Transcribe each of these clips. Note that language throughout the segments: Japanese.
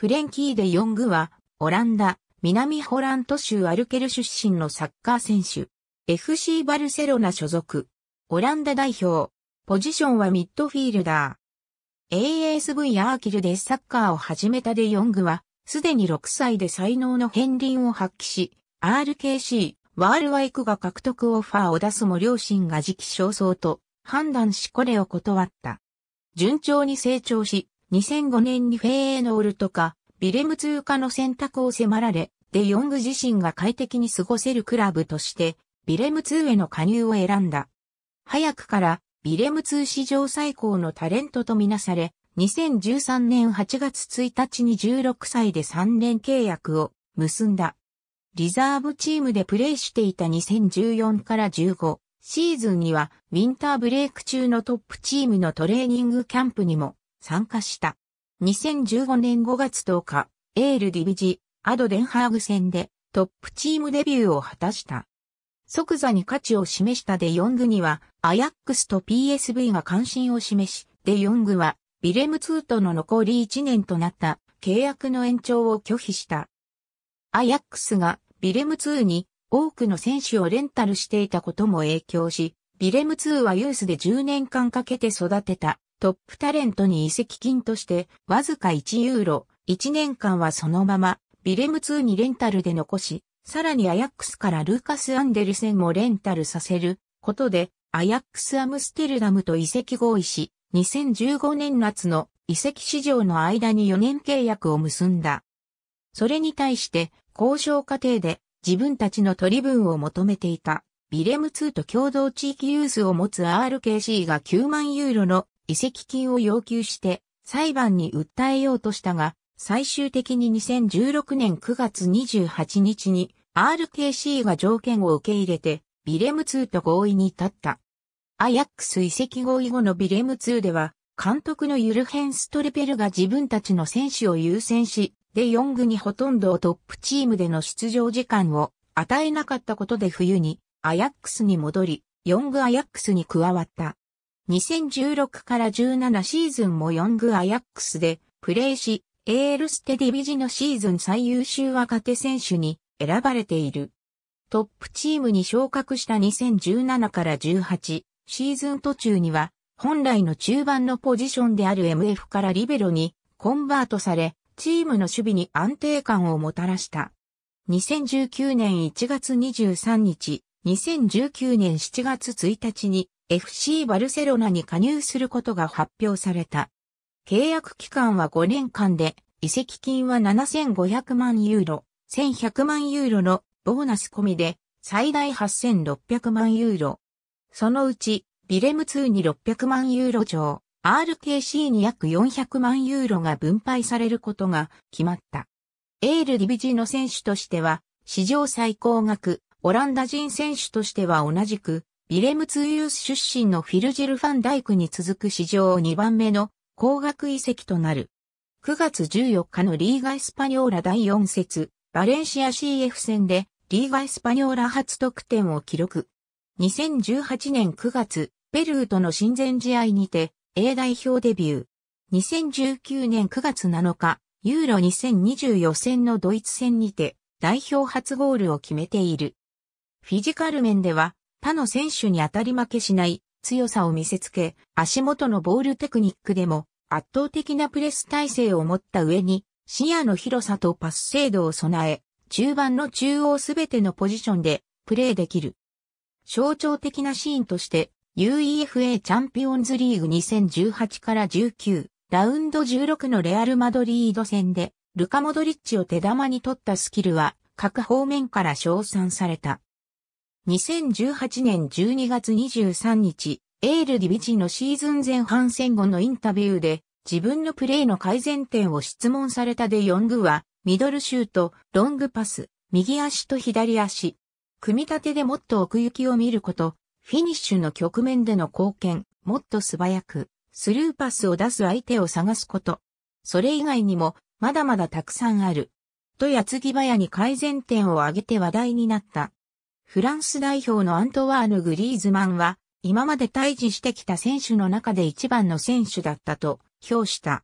フレンキー・デ・ヨングは、オランダ、南ホラント州アルケル出身のサッカー選手。FC バルセロナ所属。オランダ代表。ポジションはミッドフィールダー。ASV アーキルでサッカーを始めたデ・ヨングは、すでに6歳で才能の片鱗を発揮し、RKC、ワールワイクが獲得オファーを出すも両親が時期尚早と判断しこれを断った。順調に成長し、2005年にフェーエノールとか、ビレム通貨の選択を迫られ、デヨング自身が快適に過ごせるクラブとして、ビレム2への加入を選んだ。早くから、ビレム2史上最高のタレントとみなされ、2013年8月1日に16歳で3年契約を結んだ。リザーブチームでプレーしていた2014から15シーズンにはウィンターブレイク中のトップチームのトレーニングキャンプにも参加した。2015年5月10日、エールディビジ、アドデンハーグ戦でトップチームデビューを果たした。即座に価値を示したデヨングには、アヤックスと PSV が関心を示し、デヨングは、ビレム2との残り1年となった契約の延長を拒否した。アヤックスがビレム2に多くの選手をレンタルしていたことも影響し、ビレム2はユースで10年間かけて育てたトップタレントに移籍金としてわずか1ユーロ、1年間はそのままビレム2にレンタルで残し、さらにアヤックスからルーカス・アンデルセンもレンタルさせることで、アヤックス・アムステルダムと移籍合意し、2015年夏の移籍市場の間に4年契約を結んだ。それに対して交渉過程で自分たちの取り分を求めていたビレム2と共同地域ユースを持つ RKC が9万ユーロの移籍金を要求して裁判に訴えようとしたが、最終的に2016年9月28日に RKC が条件を受け入れてビレム2と合意に至った。アヤックス移籍合意後のビレム2では、監督のユルヘン・ストレペルが自分たちの選手を優先し、で4軍にほとんどをトップチームでの出場時間を与えなかったことで冬にアヤックスに戻り、4軍アヤックスに加わった。2016から17シーズンもングアヤックスでプレーし、エールステディビジのシーズン最優秀若手選手に選ばれている。トップチームに昇格した2017から18シーズン途中には本来の中盤のポジションである MF からリベロにコンバートされ、チームの守備に安定感をもたらした。2019年1月23日、2019年7月1日に FC バルセロナに加入することが発表された。契約期間は5年間で、移籍金は7500万ユーロ、1100万ユーロのボーナス込みで、最大8600万ユーロ。そのうち、ビレム2に600万ユーロ上、RKC に約400万ユーロが分配されることが決まった。エール・ディビジの選手としては、史上最高額、オランダ人選手としては同じく、ビレムツーユース出身のフィルジル・ファンダイクに続く史上2番目の高額遺跡となる。9月14日のリーガ・エスパニョーラ第4節、バレンシア CF 戦でリーガ・エスパニョーラ初得点を記録。2018年9月、ペルーとの親善試合にて A 代表デビュー。2019年9月7日、ユーロ2020予選のドイツ戦にて代表初ゴールを決めている。フィジカル面では他の選手に当たり負けしない強さを見せつけ、足元のボールテクニックでも圧倒的なプレス体制を持った上に、視野の広さとパス精度を備え、中盤の中央すべてのポジションでプレーできる。象徴的なシーンとして、UEFA チャンピオンズリーグ2018から19、ラウンド16のレアル・マドリード戦で、ルカ・モドリッチを手玉に取ったスキルは、各方面から称賛された。2018年12月23日、エール・ディビジのシーズン前半戦後のインタビューで、自分のプレーの改善点を質問されたデヨングは、ミドルシュート、ロングパス、右足と左足。組み立てでもっと奥行きを見ること、フィニッシュの局面での貢献、もっと素早く、スルーパスを出す相手を探すこと。それ以外にも、まだまだたくさんある。と矢継ぎ早に改善点を挙げて話題になった。フランス代表のアントワーヌ・グリーズマンは、今まで退治してきた選手の中で一番の選手だったと評した。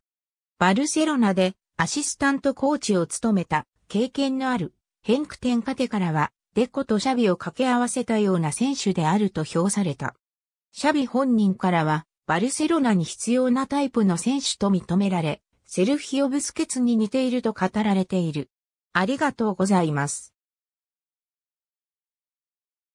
バルセロナでアシスタントコーチを務めた経験のあるヘンクテンカテからはデコとシャビを掛け合わせたような選手であると評された。シャビ本人からはバルセロナに必要なタイプの選手と認められ、セルフィオ・ブスケツに似ていると語られている。ありがとうございます。